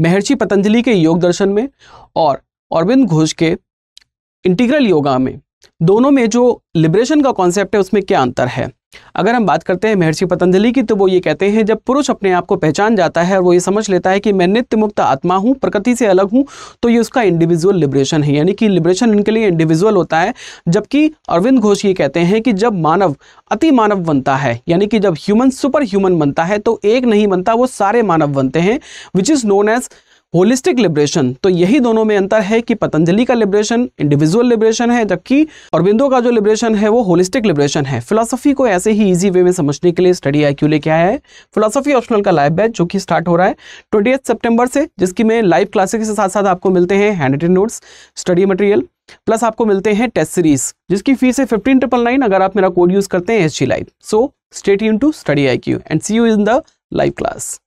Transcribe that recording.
महर्षि पतंजलि के योग दर्शन में और अरविंद घोष के इंटीग्रल योगा में दोनों में जो लिबरेशन का कॉन्सेप्ट है उसमें क्या अंतर है अगर हम बात करते हैं महर्षि पतंजलि की तो वो ये कहते हैं जब पुरुष अपने आप को पहचान जाता है और वो ये समझ लेता है कि मैं नित्य मुक्त आत्मा हूँ प्रकृति से अलग हूँ तो ये उसका इंडिविजुअल लिब्रेशन है यानी कि लिब्रेशन इनके लिए इंडिविजुअल होता है जबकि अरविंद घोष ये कहते हैं कि जब मानव अति मानव बनता है यानी कि जब ह्यूमन सुपर ह्यूमन बनता है तो एक नहीं बनता वो सारे मानव बनते हैं which is known as holistic liberation तो यही दोनों में अंतर है कि पतंजलि का लिब्रेशन इंडिविजुअल लिबरेशन है जबकि अरबिंदो का जो लिबरेशन है वो होलिस्टिक लिब्रेशन है फिलोसफी को ऐसे ही इजी वे में समझने के लिए स्टडी आई क्यू लेके आया है फिलोसफी ऑप्शनल का लाइव बैच जो कि स्टार्ट हो रहा है ट्वेंटी सितंबर से जिसकी में लाइव क्लासेस के साथ साथ आपको मिलते हैं hand written notes study material plus आपको मिलते हैं टेस्ट सीरीज जिसकी फीस है फिफ्टीन ट्रिपल नाइन अगर आप मेरा कोड यूज करते हैं S G live so state in to study I Q and see you in the live class